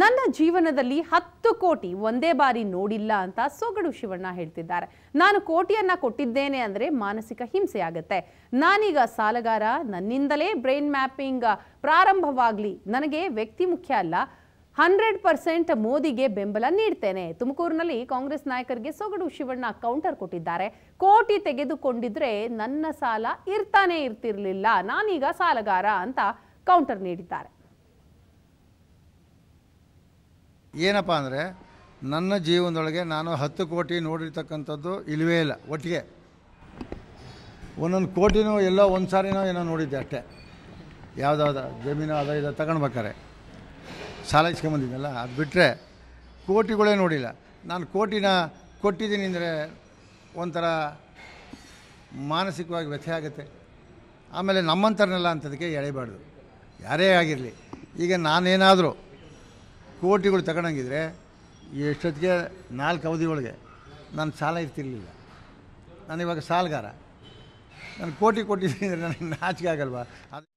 ನನ್ನ ಜೀವನದಲ್ಲಿ ಹತ್ತು ಕೋಟಿ ಒಂದೇ ಬಾರಿ ನೋಡಿಲ್ಲ ಅಂತ ಸೊಗಡು ಶಿವಣ್ಣ ಹೇಳ್ತಿದ್ದಾರೆ ನಾನು ಕೋಟಿಯನ್ನ ಕೊಟ್ಟಿದ್ದೇನೆ ಅಂದರೆ ಮಾನಸಿಕ ಹಿಂಸೆ ಆಗುತ್ತೆ ನಾನೀಗ ಸಾಲಗಾರ ನನ್ನಿಂದಲೇ ಬ್ರೈನ್ ಮ್ಯಾಪಿಂಗ್ ಪ್ರಾರಂಭವಾಗಲಿ ನನಗೆ ವ್ಯಕ್ತಿ ಮುಖ್ಯ ಅಲ್ಲ ಹಂಡ್ರೆಡ್ ಪರ್ಸೆಂಟ್ ಮೋದಿಗೆ ಬೆಂಬಲ ನೀಡ್ತೇನೆ ತುಮಕೂರಿನಲ್ಲಿ ಕಾಂಗ್ರೆಸ್ ನಾಯಕರಿಗೆ ಸೊಗಡು ಶಿವಣ್ಣ ಕೌಂಟರ್ ಕೊಟ್ಟಿದ್ದಾರೆ ಕೋಟಿ ತೆಗೆದುಕೊಂಡಿದ್ರೆ ನನ್ನ ಸಾಲ ಇರ್ತಾನೆ ಇರ್ತಿರ್ಲಿಲ್ಲ ನಾನೀಗ ಸಾಲಗಾರ ಅಂತ ಕೌಂಟರ್ ನೀಡಿದ್ದಾರೆ ಏನಪ್ಪ ಅಂದರೆ ನನ್ನ ಜೀವನದೊಳಗೆ ನಾನು ಹತ್ತು ಕೋಟಿ ನೋಡಿರ್ತಕ್ಕಂಥದ್ದು ಇಲ್ಲವೇ ಇಲ್ಲ ಒಟ್ಟಿಗೆ ಒಂದೊಂದು ಕೋಟಿನೂ ಎಲ್ಲೋ ಒಂದು ಸಾರಿನೋ ಏನೋ ನೋಡಿದ್ದೆ ಅಷ್ಟೇ ಯಾವುದಾದ ಜಮೀನು ಅದ ಇದು ತಗೊಳ್ಬೇಕಾರೆ ಸಾಲ ಇಸ್ಕೊಂಬಂದಿದ್ದೆಲ್ಲ ಅದು ಬಿಟ್ಟರೆ ಕೋಟಿಗಳೇ ನೋಡಿಲ್ಲ ನಾನು ಕೋಟಿನ ಕೊಟ್ಟಿದ್ದೀನಿ ಅಂದರೆ ಒಂಥರ ಮಾನಸಿಕವಾಗಿ ವ್ಯಥೆ ಆಗುತ್ತೆ ಆಮೇಲೆ ನಮ್ಮಂಥರನ್ನೆಲ್ಲ ಅಂಥದಕ್ಕೆ ಎಳೆಬಾರ್ದು ಯಾರೇ ಆಗಿರಲಿ ಈಗ ನಾನೇನಾದರೂ ಕೋಟಿಗಳು ತಗೊಂಡಂಗಿದ್ರೆ ಎಷ್ಟೊತ್ತಿಗೆ ನಾಲ್ಕು ಅವಧಿ ಒಳಗೆ ನಾನು ಸಾಲ ಇರ್ತಿರ್ಲಿಲ್ಲ ನಾನಿವಾಗ ಸಾಲಗಾರ ನಾನು ಕೋಟಿ ಕೊಟ್ಟಿದ್ದೀನಿ ಅಂದರೆ ನನಗೆ ನಾಚಿಕೆ ಆಗಲ್ವಾ ಅದು